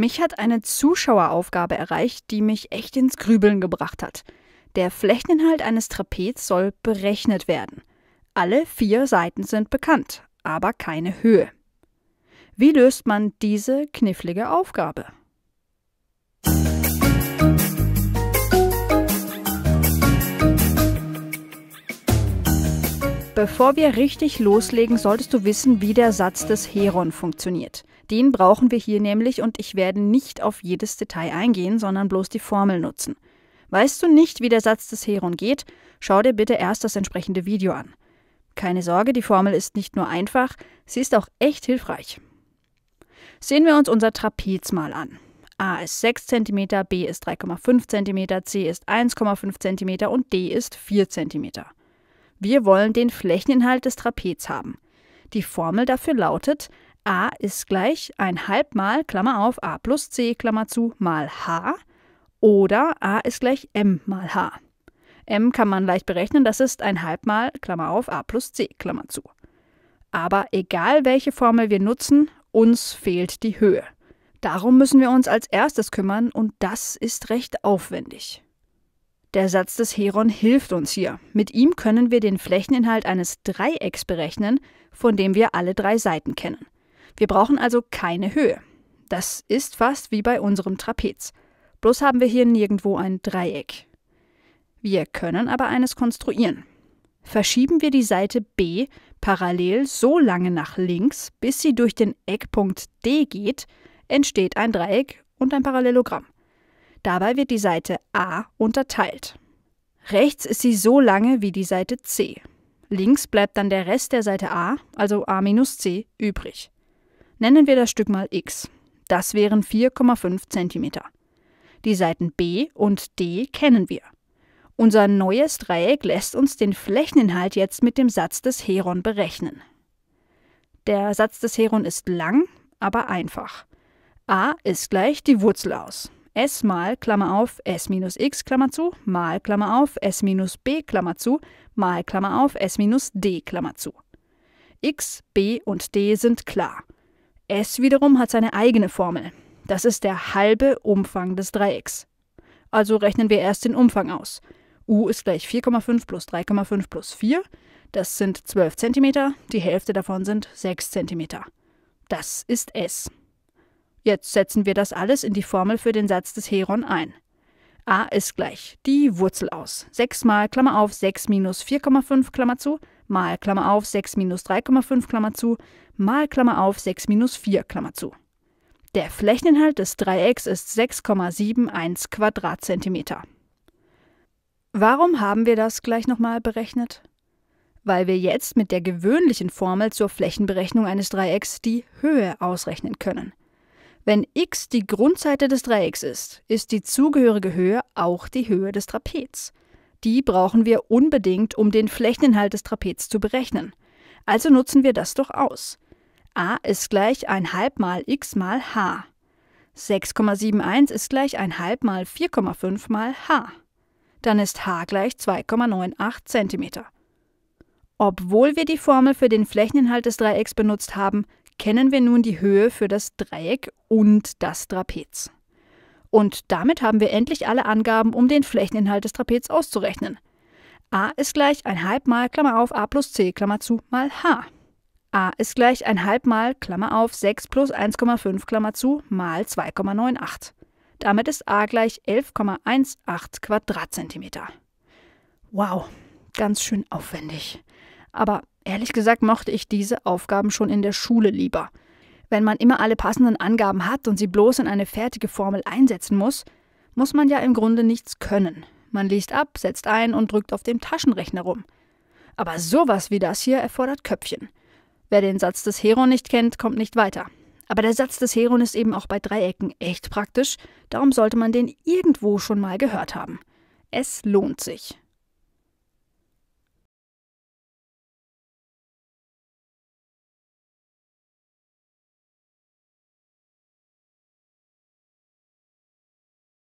Mich hat eine Zuschaueraufgabe erreicht, die mich echt ins Grübeln gebracht hat. Der Flächeninhalt eines Trapez soll berechnet werden. Alle vier Seiten sind bekannt, aber keine Höhe. Wie löst man diese knifflige Aufgabe? Bevor wir richtig loslegen, solltest du wissen, wie der Satz des Heron funktioniert. Den brauchen wir hier nämlich und ich werde nicht auf jedes Detail eingehen, sondern bloß die Formel nutzen. Weißt du nicht, wie der Satz des Heron geht, schau dir bitte erst das entsprechende Video an. Keine Sorge, die Formel ist nicht nur einfach, sie ist auch echt hilfreich. Sehen wir uns unser Trapez mal an. A ist 6 cm, B ist 3,5 cm, C ist 1,5 cm und D ist 4 cm. Wir wollen den Flächeninhalt des Trapez haben. Die Formel dafür lautet a ist gleich ein halb mal Klammer auf a plus c Klammer zu mal h oder a ist gleich m mal h. m kann man leicht berechnen, das ist ein halb mal Klammer auf a plus c Klammer zu. Aber egal welche Formel wir nutzen, uns fehlt die Höhe. Darum müssen wir uns als erstes kümmern und das ist recht aufwendig. Der Satz des Heron hilft uns hier. Mit ihm können wir den Flächeninhalt eines Dreiecks berechnen, von dem wir alle drei Seiten kennen. Wir brauchen also keine Höhe. Das ist fast wie bei unserem Trapez. Bloß haben wir hier nirgendwo ein Dreieck. Wir können aber eines konstruieren. Verschieben wir die Seite B parallel so lange nach links, bis sie durch den Eckpunkt D geht, entsteht ein Dreieck und ein Parallelogramm. Dabei wird die Seite A unterteilt. Rechts ist sie so lange wie die Seite C. Links bleibt dann der Rest der Seite A, also A minus C, übrig. Nennen wir das Stück mal x. Das wären 4,5 cm. Die Seiten B und D kennen wir. Unser neues Dreieck lässt uns den Flächeninhalt jetzt mit dem Satz des Heron berechnen. Der Satz des Heron ist lang, aber einfach. a ist gleich die Wurzel aus s mal Klammer auf s minus x Klammer zu, mal Klammer auf s minus b Klammer zu, mal Klammer auf s minus d Klammer zu. x, b und d sind klar. s wiederum hat seine eigene Formel. Das ist der halbe Umfang des Dreiecks. Also rechnen wir erst den Umfang aus. u ist gleich 4,5 plus 3,5 plus 4. Das sind 12 cm, die Hälfte davon sind 6 cm. Das ist s. Jetzt setzen wir das alles in die Formel für den Satz des Heron ein. a ist gleich die Wurzel aus 6 mal Klammer auf 6 minus 4,5 Klammer zu mal Klammer auf 6 minus 3,5 Klammer zu mal Klammer auf 6 minus 4 Klammer zu. Der Flächeninhalt des Dreiecks ist 6,71 Quadratzentimeter. Warum haben wir das gleich nochmal berechnet? Weil wir jetzt mit der gewöhnlichen Formel zur Flächenberechnung eines Dreiecks die Höhe ausrechnen können. Wenn x die Grundseite des Dreiecks ist, ist die zugehörige Höhe auch die Höhe des Trapez. Die brauchen wir unbedingt, um den Flächeninhalt des Trapez zu berechnen. Also nutzen wir das doch aus. a ist gleich 1 1,5 mal x mal h. 6,71 ist gleich 1 1,5 mal 4,5 mal h. Dann ist h gleich 2,98 cm. Obwohl wir die Formel für den Flächeninhalt des Dreiecks benutzt haben, kennen wir nun die Höhe für das Dreieck und das Trapez. Und damit haben wir endlich alle Angaben, um den Flächeninhalt des Trapez auszurechnen. a ist gleich 1,5 mal Klammer auf a plus c Klammer zu mal h. a ist gleich 1,5 mal Klammer auf 6 plus 1,5 Klammer zu mal 2,98. Damit ist a gleich 11,18 Quadratzentimeter. Wow, ganz schön aufwendig. Aber ehrlich gesagt mochte ich diese Aufgaben schon in der Schule lieber. Wenn man immer alle passenden Angaben hat und sie bloß in eine fertige Formel einsetzen muss, muss man ja im Grunde nichts können. Man liest ab, setzt ein und drückt auf dem Taschenrechner rum. Aber sowas wie das hier erfordert Köpfchen. Wer den Satz des Heron nicht kennt, kommt nicht weiter. Aber der Satz des Heron ist eben auch bei Dreiecken echt praktisch, darum sollte man den irgendwo schon mal gehört haben. Es lohnt sich.